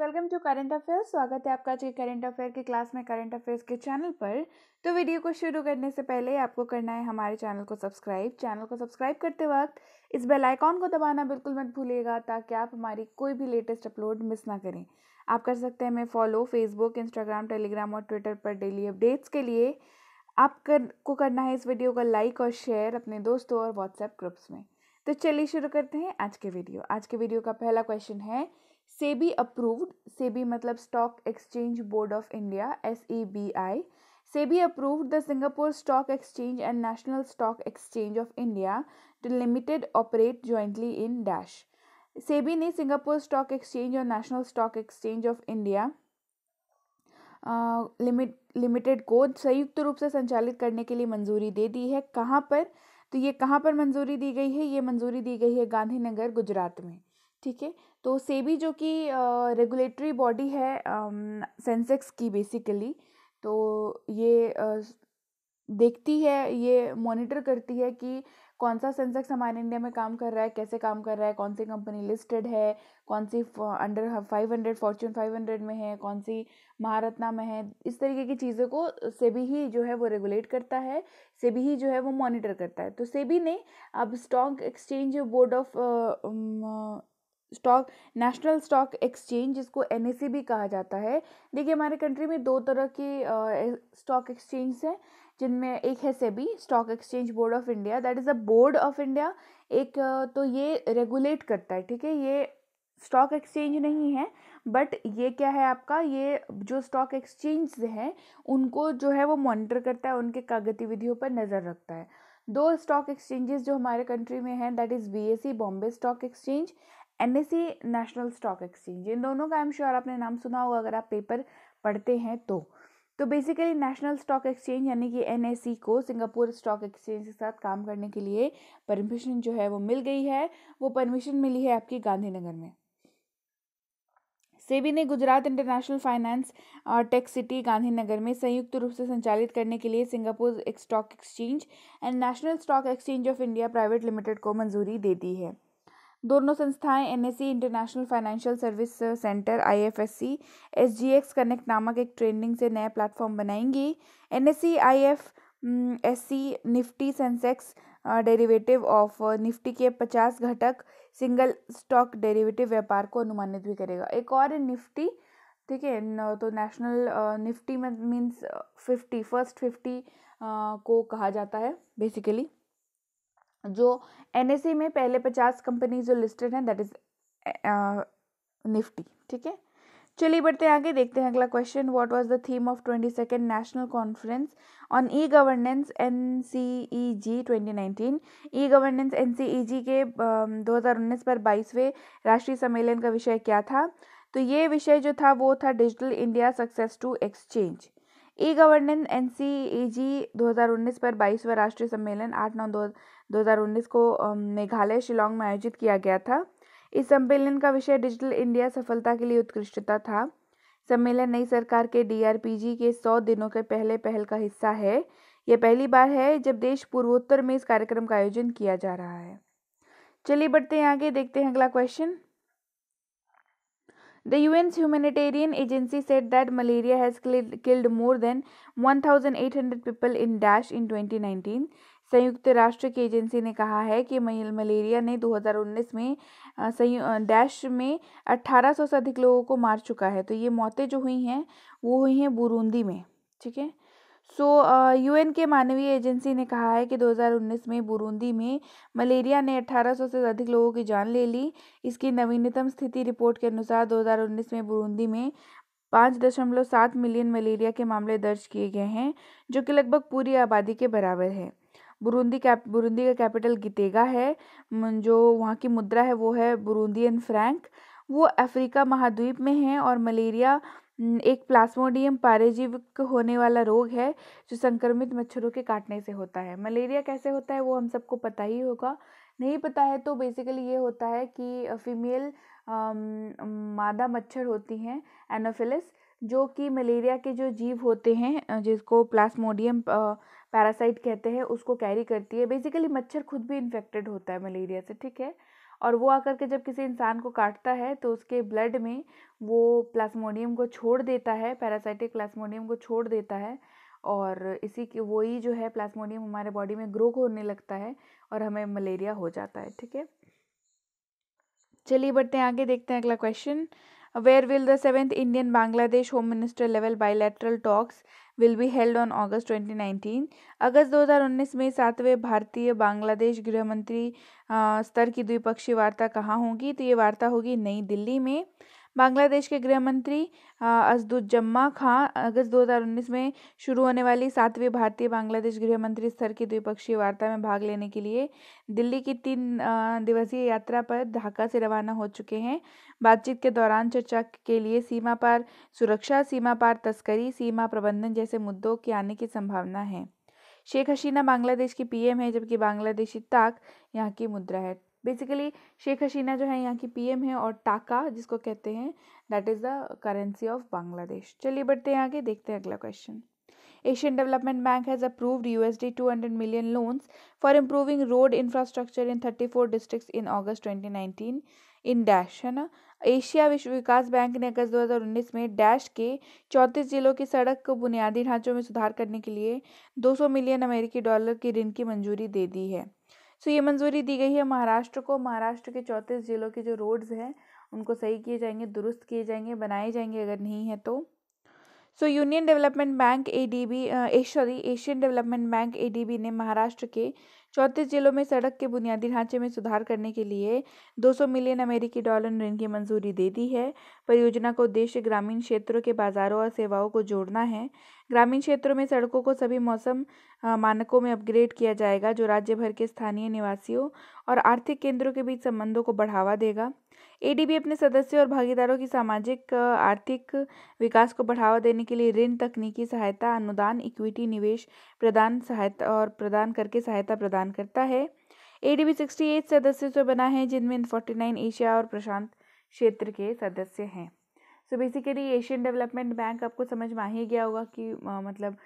Welcome to current affairs स्वागत है आपका आज के करंट अफेयर की क्लास में करंट अफेयर्स के चैनल पर तो वीडियो को शुरू करने से पहले आपको करना है हमारे चैनल को सब्सक्राइब चैनल को सब्सक्राइब करते वक्त इस बेल आइकॉन को दबाना बिल्कुल मत भूलिएगा ताकि आप हमारी कोई भी लेटेस्ट अपलोड मिस ना करें आप कर सकते हैं हमें फॉलो फेसबुक इंस्टाग्राम टेलीग्राम और ट्विटर पर डेली अपडेट्स के लिए आप कर, को करना है इस वीडियो का लाइक और शेयर अपने दोस्तों और व्हाट्सएप ग्रुप्स में तो चलिए शुरू करते हैं आज के वीडियो आज के वीडियो का पहला क्वेश्चन है सेबी अप्रूव्ड सेबी मतलब stock exchange board of India S A B I SEBI approved the Singapore stock exchange and national stock exchange of India to limited operate jointly in dash SEBI ने Singapore stock exchange और national stock exchange of India limit limited को संयुक्त रूप से संचालित करने के लिए मंजूरी दे दी है कहाँ पर तो ये कहाँ पर मंजूरी दी गई है ये मंजूरी दी गई है गांधीनगर गुजरात में ठीक है तो सेबी जो कि रेगुलेटरी बॉडी है सेंसेक्स की बेसिकली तो ये देखती है ये मॉनिटर करती है कि कौन सा सेंसेक्स हमारे इंडिया में काम कर रहा है कैसे काम कर रहा है कौन सी कंपनी लिस्टेड है कौन सी under five hundred Fortune five hundred में है कौन सी महारत्ना में है इस तरीके की चीज़ों को सेबी ही जो है वो रेगुलेट करता है सेबी ही जो है वो मॉनिटर करता है तो सेबी ने अब stock exchange board of stock national stock exchange जिसको एन भी कहा जाता है देखिए हमारे कंट्री में दो तरह के स्टॉक एक्सचेंज हैं जिनमें एक है SEBI stock exchange board of India that is a board of India एक तो ये रेगुलेट करता है ठीक है ये स्टॉक एक्सचेंज नहीं है बट ये क्या है आपका ये जो स्टॉक एक्सचेंज हैं उनको जो है वो मॉनिटर करता है उनके गतिविधियों पर नज़र रखता है दो स्टॉक एक्सचेंजेस जो हमारे कंट्री में हैं that is B C Bombay stock exchange N national stock exchange इन दोनों का आई एम श्योर आपने नाम सुना होगा अगर आप पेपर पढ़ते हैं तो तो बेसिकली नेशनल स्टॉक एक्सचेंज यानी कि एन e को सिंगापुर स्टॉक एक्सचेंज के साथ काम करने के लिए परमिशन जो है वो मिल गई है वो परमिशन मिली है आपकी गांधीनगर में सेबी ने गुजरात इंटरनेशनल फाइनेंस और टेक सिटी गांधीनगर में संयुक्त रूप से संचालित करने के लिए Singapore stock exchange and national stock exchange of India private limited को मंजूरी दे दी है दोनों संस्थाएं NSE international financial service centre IFSC SGX connect नामक एक ट्रेनिंग से नया प्लेटफॉर्म बनाएंगी NSE S C Nifty Sensex derivative of Nifty के पचास घटक सिंगल स्टॉक डेरिवेटिव व्यापार को अनुमानित भी करेगा एक और निफ्टी ठीक है तो नेशनल निफ्टी में मीन्स फिफ्टी फर्स्ट फिफ्टी को कहा जाता है बेसिकली जो एन e में पहले पचास कंपनी जो लिस्टेड हैं दैट इज़ निफ्टी ठीक है चलिए बढ़ते हैं आगे देखते हैं अगला question what was the theme of twenty second national conference on E governance N C E G twenty nineteen E governance N C E G के दो हज़ार उन्नीस पर बाईसवें राष्ट्रीय सम्मेलन का विषय क्या था तो ये विषय जो था वो था digital India success to exchange E governance N C A G दो हज़ार उन्नीस पर बाईसवा राष्ट्रीय सम्मेलन आठ नौ दो दो हज़ार उन्नीस को मेघालय शिलोंग में आयोजित किया गया था इस सम्मेलन का विषय डिजिटल इंडिया सफलता के लिए उत्कृष्टता था सम्मेलन नई सरकार के डीआरपीजी के सौ दिनों के पहले पहल का हिस्सा है यह पहली बार है जब देश पूर्वोत्तर में इस कार्यक्रम का आयोजन किया जा रहा है चलिए बढ़ते हैं आगे देखते हैं अगला question The UN's humanitarian agency said that malaria has killed more than 1,800 people in Dash in 2019. संयुक्त राष्ट्र की एजेंसी ने कहा है कि मलेरिया ने 2019 में डैश में 1800 से अधिक लोगों को मार चुका है तो ये मौतें जो हुई हैं वो हुई हैं बुरूंदी में ठीक है सो यूएन uh, के मानवीय एजेंसी ने कहा है कि 2019 में बुरुंदी में मलेरिया ने 1800 से अधिक लोगों की जान ले ली इसकी नवीनतम स्थिति रिपोर्ट के अनुसार 2019 में बुरुंदी में पाँच दशमलव सात मिलियन मलेरिया के मामले दर्ज किए गए हैं जो कि लगभग पूरी आबादी के बराबर है बुरुंदी कैप बुरुंदी का कैपिटल गितेगा है जो वहाँ की मुद्रा है वो है बुरुंदियन फ्रैंक वो अफ्रीका महाद्वीप में है और मलेरिया एक प्लास्मोडियम पारेजीविक होने वाला रोग है जो संक्रमित मच्छरों के काटने से होता है मलेरिया कैसे होता है वो हम सबको पता ही होगा नहीं पता है तो बेसिकली ये होता है कि फीमेल मादा मच्छर होती हैं एनोफिलिस जो कि मलेरिया के जो जीव होते हैं जिसको प्लास्मोडियम पैरासाइट कहते हैं उसको कैरी करती है बेसिकली मच्छर खुद भी इन्फेक्टेड होता है मलेरिया से ठीक है और वो आकर के जब किसी इंसान को काटता है तो उसके ब्लड में वो प्लास्मोडियम को छोड़ देता है पैरासाइटिक प्लास्मोडियम को छोड़ देता है और इसी के वही जो है प्लास्मोडियम हमारे बॉडी में ग्रो होने लगता है और हमें मलेरिया हो जाता है ठीक है चलिए बढ़ते हैं आगे देखते हैं अगला question where will the seventh Indian Bangladesh home minister level bilateral talks will be held on August 2019 अगस्त 2019 में सातवें भारतीय बांग्लादेश गृह मंत्री स्तर की द्विपक्षीय वार्ता कहाँ होगी तो ये वार्ता होगी नई दिल्ली में बांग्लादेश के गृह मंत्री असदुज्जमान खां अगस्त 2019 में शुरू होने वाली सातवीं भारतीय बांग्लादेश गृह मंत्री स्तर की द्विपक्षीय वार्ता में भाग लेने के लिए दिल्ली की तीन दिवसीय यात्रा पर ढाका से रवाना हो चुके हैं बातचीत के दौरान चर्चा के लिए सीमा पार सुरक्षा सीमा पार तस्करी सीमा प्रबंधन जैसे मुद्दों के आने की संभावना है शेख हसीना बांग्लादेश की पीएम है जबकि बांग्लादेशी ताक यहाँ की मुद्रा है बेसिकली शेख हसीना जो है यहाँ की पीएम है और टाका जिसको कहते हैं that is the currency of Bangladesh चलिए बढ़ते हैं आगे देखते हैं अगला question development bank has has U S 200 two hundred million loans for improving road 34 in thirty four 2019 in dash है ना एशिया विश्व विकास बैंक ने अगस्त 2019 में डैश के चौंतीस जिलों की सड़क को बुनियादी ढांचों में सुधार करने के लिए 200 मिलियन अमेरिकी डॉलर के ऋण की मंजूरी दे दी है सो ये मंजूरी दी गई है महाराष्ट्र को महाराष्ट्र के चौंतीस जिलों के जो रोड्स हैं उनको सही किए जाएंगे दुरुस्त किए जाएंगे बनाए जाएंगे अगर नहीं है तो so union development bank A D B sorry Asian development bank A D B ने महाराष्ट्र के चौंतीस जिलों में सड़क के बुनियादी ढांचे में सुधार करने के लिए 200 मिलियन अमेरिकी डॉलर ऋण की मंजूरी दे दी है परियोजना का उद्देश्य ग्रामीण क्षेत्रों के बाजारों और सेवाओं को जोड़ना है ग्रामीण क्षेत्रों में सड़कों को सभी मौसम मानकों में अपग्रेड किया जाएगा जो राज्य भर के स्थानीय निवासियों और आर्थिक केंद्रों के बीच संबंधों को बढ़ावा देगा एडीबी अपने सदस्यों और भागीदारों की सामाजिक आर्थिक विकास को बढ़ावा देने के लिए ऋण तकनीकी सहायता अनुदान इक्विटी निवेश प्रदान सहायता और प्रदान करके सहायता प्रदान प्रदान करता है A D B sixty eight सदस्यों से बना है जिनमें फोर्टी नाइन एशिया और प्रशांत क्षेत्र के सदस्य हैं so basically Asian development bank आपको समझ में आ ही गया होगा कि आ, मतलब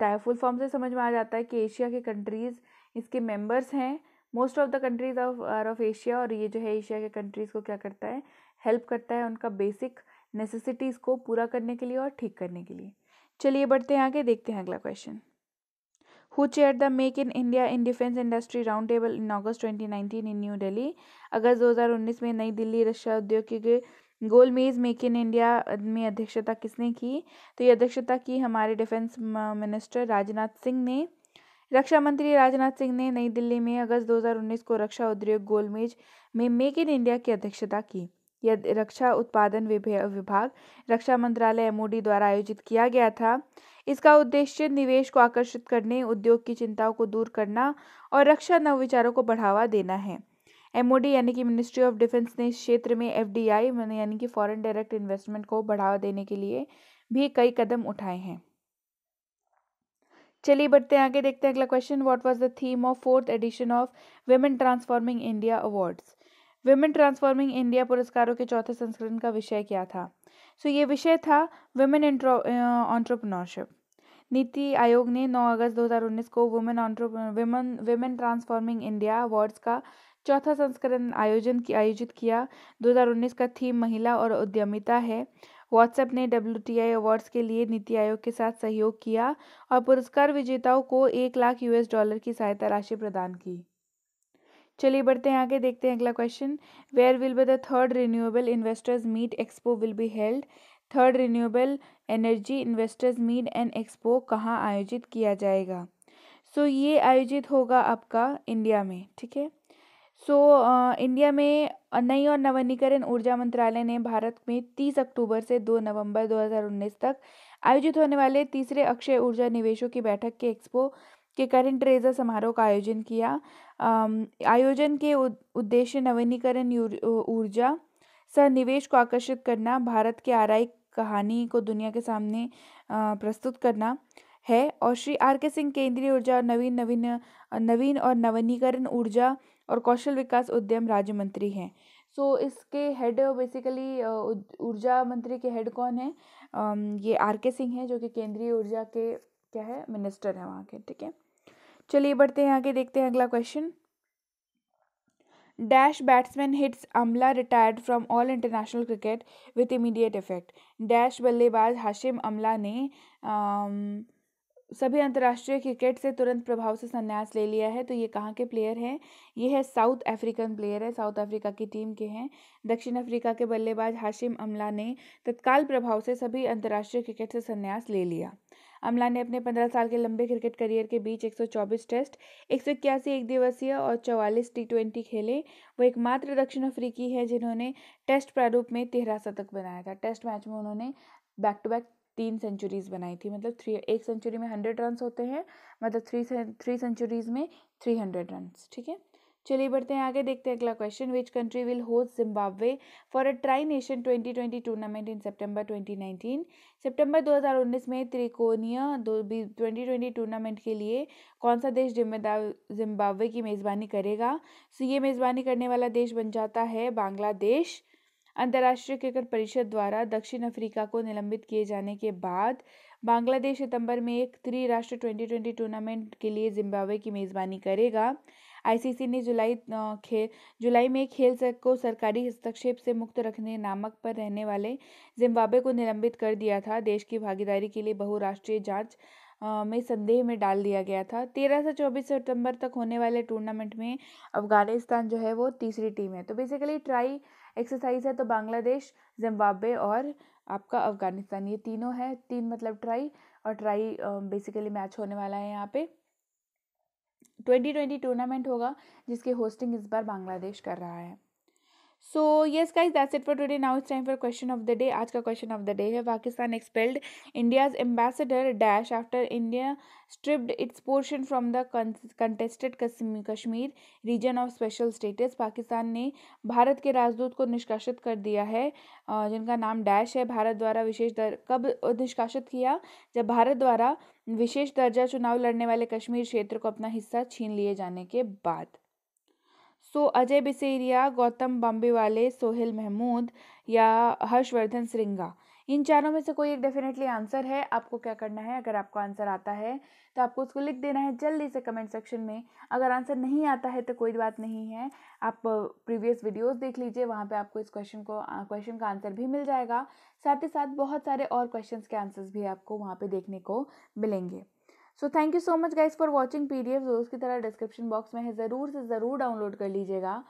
टाइफुल फॉर्म से समझ में आ जाता है कि एशिया के कंट्रीज़ इसके मेंबर्स हैं most of the countries of are of Asia और ये जो है एशिया के कंट्रीज़ को क्या करता है हेल्प करता है उनका बेसिक नेसेसिटीज़ को पूरा करने के लिए और ठीक करने के लिए चलिए बढ़ते हैं आगे देखते हैं अगला question who chaired the Make in India in round Industry Roundtable in August 2019 in New Delhi. अगस्त 2019 में नई दिल्ली रक्षा उद्योग के गोलमेज मेक इन इंडिया में अध्यक्षता किसने की तो ये अध्यक्षता की हमारे डिफेंस मिनिस्टर राजनाथ सिंह ने रक्षा मंत्री राजनाथ सिंह ने नई दिल्ली में अगस्त 2019 को रक्षा उद्योग गोलमेज में मेक इन इंडिया की अध्यक्षता की यह रक्षा उत्पादन विभाग रक्षा मंत्रालय एमओडी द्वारा आयोजित किया गया था इसका उद्देश्य निवेश को आकर्षित करने उद्योग की चिंताओं को दूर करना और रक्षा नवविचारों को बढ़ावा देना है एमओडी यानी कि मिनिस्ट्री ऑफ डिफेंस ने इस क्षेत्र में एफ यानी कि फॉरेन डायरेक्ट इन्वेस्टमेंट को बढ़ावा देने के लिए भी कई कदम उठाए हैं चलिए बढ़ते हैं आगे देखते हैं अगला question what was the theme of fourth edition of women transforming India awards women transforming India पुरस्कारों के चौथे संस्करण का विषय क्या था सो so, ये विषय था वुमेन ऑन्ट्रप्रनोरशिप uh, नीति आयोग ने 9 अगस्त 2019 को women women women transforming India awards का चौथा संस्करण आयोजन की आयोजित किया 2019 का थीम महिला और उद्यमिता है व्हाट्सएप ने डब्ल्यू अवार्ड्स के लिए नीति आयोग के साथ सहयोग किया और पुरस्कार विजेताओं को एक लाख यूएस डॉलर की सहायता राशि प्रदान की चलिए बढ़ते हैं आगे देखते हैं अगला question where will be the third renewable investors meet expo will be held third renewable energy investors meet and expo कहाँ आयोजित किया जाएगा सो so, ये आयोजित होगा आपका इंडिया में ठीक है सो इंडिया में नई और नवीनीकरण ऊर्जा मंत्रालय ने भारत में 30 अक्टूबर से 2 नवंबर 2019 तक आयोजित होने वाले तीसरे अक्षय ऊर्जा निवेशों की बैठक के एक्सपो के करंट रेजर समारोह का आयोजन किया आयोजन के उद्देश्य नवीनीकरण ऊर्जा सह निवेश को आकर्षित करना भारत के आरआई कहानी को दुनिया के सामने प्रस्तुत करना है और श्री आर के सिंह केंद्रीय ऊर्जा और नवीन नवीन नवीन और नवीनीकरण ऊर्जा और कौशल विकास उद्यम राज्य मंत्री हैं सो so, इसके हेड बेसिकली ऊर्जा मंत्री के हेड कौन है ये आर के सिंह हैं जो कि केंद्रीय ऊर्जा के क्या है मिनिस्टर हैं वहाँ के ठीक है चलिए बढ़ते हैं आगे देखते हैं अगला question dash batsman hits Amla retired from all international cricket with immediate effect dash बल्लेबाज हाशिम अमला ने आम, सभी अंतर्राष्ट्रीय क्रिकेट से तुरंत प्रभाव से संन्यास ले लिया है तो ये कहाँ के प्लेयर हैं ये है साउथ अफ्रीकन प्लेयर है साउथ अफ्रीका की टीम के हैं दक्षिण अफ्रीका के बल्लेबाज हाशिम अमला ने तत्काल प्रभाव से सभी अंतर्राष्ट्रीय क्रिकेट से संन्यास ले लिया अमला ने अपने पंद्रह साल के लंबे क्रिकेट करियर के बीच चौबीस टेस्ट एक एक दिवसीय और चौवालीस टी ट्वेंटी खेले वो एकमात्र दक्षिण अफ्रीकी है जिन्होंने टेस्ट प्रारूप में तेरह शतक बनाया था टेस्ट मैच में उन्होंने बैक टू बैक तीन सेंचुरीज बनाई थी मतलब थ्री एक सेंचुरी में हंड्रेड रन होते हैं मतलब थ्री थ्री सेंचुरीज में थ्री हंड्रेड रन ठीक है चलिए बढ़ते हैं आगे देखते हैं अगला question which country will host Zimbabwe for a tri nation twenty twenty tournament in September 2019 सितंबर 2019 में त्रिकोणीय ट्वेंटी ट्वेंटी टूर्नामेंट के लिए कौन सा देश जिम्मेदार जिम्बाब्वे की मेज़बानी करेगा सो ये मेज़बानी करने वाला देश बन जाता है बांग्लादेश अंतर्राष्ट्रीय क्रिकेट परिषद द्वारा दक्षिण अफ्रीका को निलंबित किए जाने के बाद बांग्लादेश सितंबर में एक त्रिराष्ट्रीय ट्वेंटी ट्वेंटी टूर्नामेंट के लिए जिम्बाब्वे की मेज़बानी करेगा आईसीसी ने जुलाई खेल जुलाई में खेल को सरकारी हस्तक्षेप से मुक्त रखने नामक पर रहने वाले जिम्बाब्वे को निलंबित कर दिया था देश की भागीदारी के लिए बहुराष्ट्रीय जांच में संदेह में डाल दिया गया था तेरह से चौबीस सितंबर तक होने वाले टूर्नामेंट में अफगानिस्तान जो है वो तीसरी टीम है तो बेसिकली ट्राई एक्सरसाइज है तो बांग्लादेश जिम्बाब्वे और आपका अफगानिस्तान ये तीनों है तीन मतलब ट्राई और ट्राई बेसिकली मैच होने वाला है यहाँ पे ट्वेंटी ट्वेंटी टूर्नामेंट होगा जिसकी होस्टिंग इस बार बांग्लादेश कर रहा है so yes guys that's it for today now it's time for question of the day आज का क्वेश्चन ऑफ द डे है Pakistan expelled India's ambassador dash after India stripped its portion from the contested Kashmir region of special status Pakistan ने भारत के राजदूत को निष्कासित कर दिया है जिनका नाम डैश है भारत द्वारा विशेष दर कब निष्कासित किया जब भारत द्वारा विशेष दर्जा चुनाव लड़ने वाले कश्मीर क्षेत्र को अपना हिस्सा छीन लिए जाने के बाद सो अजय बिसेरिया गौतम बॉम्बे वाले सोहेल महमूद या हर्षवर्धन श्रृंगा इन चारों में से कोई एक डेफिनेटली आंसर है आपको क्या करना है अगर आपको आंसर आता है तो आपको उसको लिख देना है जल्दी से कमेंट सेक्शन में अगर आंसर नहीं आता है तो कोई बात नहीं है आप प्रीवियस वीडियोस देख लीजिए वहाँ पे आपको इस क्वेश्चन को क्वेश्चन का आंसर भी मिल जाएगा साथ ही साथ बहुत सारे और क्वेश्चन के आंसर्स भी आपको वहाँ पर देखने को मिलेंगे so thank you so much guys for watching P D F रोज़ की तरह डिस्क्रिप्शन बॉक्स में है ज़रूर से ज़रूर डाउनलोड कर लीजिएगा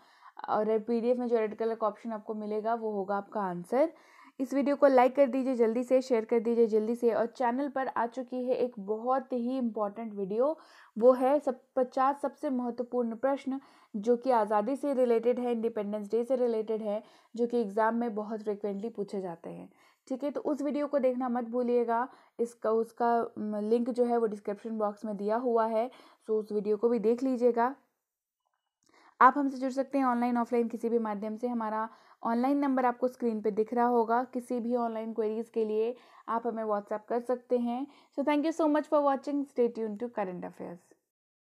और पी डी एफ में जो रेड कलर का ऑप्शन आपको मिलेगा वो होगा आपका आंसर इस वीडियो को लाइक कर दीजिए जल्दी से शेयर कर दीजिए जल्दी से और चैनल पर आ चुकी है एक बहुत ही इम्पॉर्टेंट वीडियो वो है सब पचास सबसे महत्वपूर्ण प्रश्न जो कि आज़ादी से रिलेटेड है इंडिपेंडेंस डे से रिलेटेड है जो कि एग्ज़ाम में बहुत फ्रिक्वेंटली पूछे जाते हैं ठीक है तो उस वीडियो को देखना मत भूलिएगा इसका उसका लिंक जो है वो डिस्क्रिप्शन बॉक्स में दिया हुआ है सो उस वीडियो को भी देख लीजिएगा आप हमसे जुड़ सकते हैं ऑनलाइन ऑफलाइन किसी भी माध्यम से हमारा ऑनलाइन नंबर आपको स्क्रीन पे दिख रहा होगा किसी भी ऑनलाइन क्वेरीज के लिए आप हमें व्हाट्सएप कर सकते हैं so thank you so much for watching stay tune to current affairs